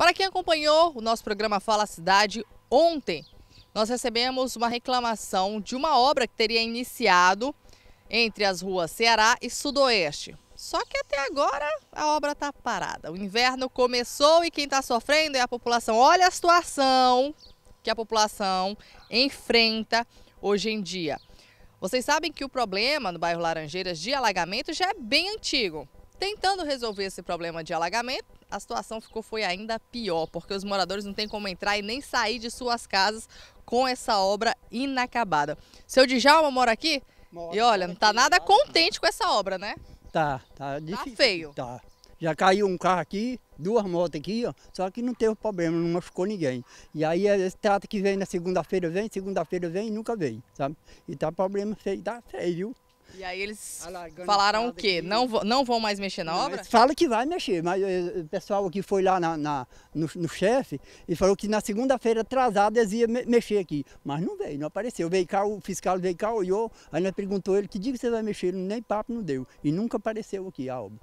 Para quem acompanhou o nosso programa Fala Cidade ontem, nós recebemos uma reclamação de uma obra que teria iniciado entre as ruas Ceará e Sudoeste. Só que até agora a obra está parada. O inverno começou e quem está sofrendo é a população. Olha a situação que a população enfrenta hoje em dia. Vocês sabem que o problema no bairro Laranjeiras de alagamento já é bem antigo. Tentando resolver esse problema de alagamento, a situação ficou foi ainda pior, porque os moradores não têm como entrar e nem sair de suas casas com essa obra inacabada. Seu Djalma mora aqui? Mora, e olha, não tá nada contente com essa obra, né? Tá, tá, tá difícil. Tá feio. Tá. Já caiu um carro aqui, duas motos aqui, ó, só que não teve problema, não machucou ninguém. E aí é, esse trato que vem na segunda-feira, vem, segunda-feira vem e nunca vem, sabe? E tá problema feio, tá feio, viu? E aí eles falaram o quê? Não, não vão mais mexer na obra? Fala que vai mexer, mas eh, o pessoal que foi lá na, na no, no, chefe e falou que na segunda-feira atrasada eles iam mexer aqui. Mas não veio, não apareceu. Veio cá, o fiscal veio cá, olhou, aí nós perguntou ele que dia que você vai mexer, nem papo não deu. E nunca apareceu aqui a obra.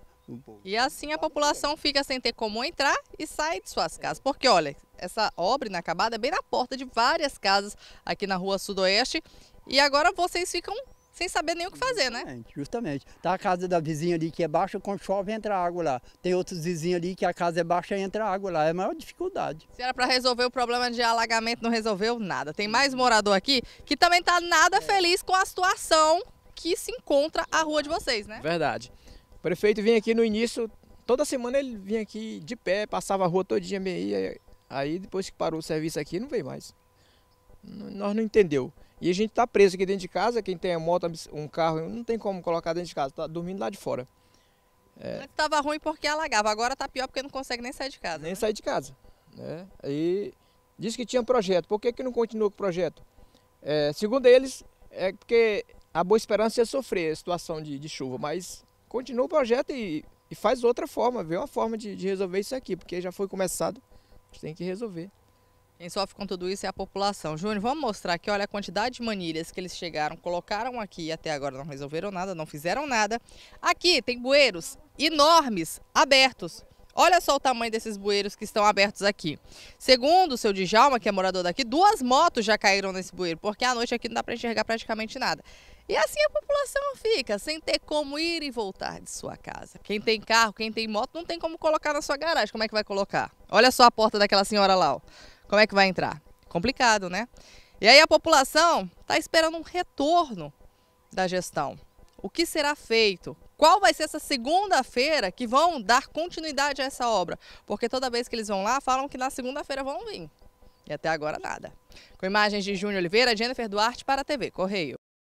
E assim a população fica sem ter como entrar e sair de suas casas. Porque, olha, essa obra inacabada é bem na porta de várias casas aqui na rua Sudoeste. E agora vocês ficam sem saber nem o que fazer, né? Justamente, Tá a casa da vizinha ali que é baixa, quando chove entra água lá. Tem outros vizinhos ali que a casa é baixa entra água lá. É a maior dificuldade. Se era para resolver o problema de alagamento, não resolveu nada. Tem mais morador aqui que também tá nada é. feliz com a situação que se encontra a rua de vocês, né? Verdade. O prefeito vinha aqui no início, toda semana ele vinha aqui de pé, passava a rua todinha meia. Aí depois que parou o serviço aqui, não veio mais. Nós não entendeu. E a gente está preso aqui dentro de casa, quem tem a moto, um carro, não tem como colocar dentro de casa, está dormindo lá de fora. É. Antes estava ruim porque alagava, agora está pior porque não consegue nem sair de casa. Nem né? sair de casa. Né? E disse que tinha projeto, por que, que não continuou com o projeto? É, segundo eles, é porque a Boa Esperança ia é sofrer a situação de, de chuva, mas continua o projeto e, e faz outra forma, vê uma forma de, de resolver isso aqui, porque já foi começado, a gente tem que resolver. Quem sofre com tudo isso é a população. Júnior, vamos mostrar aqui, olha a quantidade de manilhas que eles chegaram, colocaram aqui e até agora não resolveram nada, não fizeram nada. Aqui tem bueiros enormes, abertos. Olha só o tamanho desses bueiros que estão abertos aqui. Segundo o seu Djalma, que é morador daqui, duas motos já caíram nesse bueiro, porque à noite aqui não dá para enxergar praticamente nada. E assim a população fica, sem ter como ir e voltar de sua casa. Quem tem carro, quem tem moto, não tem como colocar na sua garagem. Como é que vai colocar? Olha só a porta daquela senhora lá, ó. Como é que vai entrar? Complicado, né? E aí a população está esperando um retorno da gestão. O que será feito? Qual vai ser essa segunda-feira que vão dar continuidade a essa obra? Porque toda vez que eles vão lá, falam que na segunda-feira vão vir. E até agora nada. Com imagens de Júnior Oliveira, Jennifer Duarte para a TV Correio.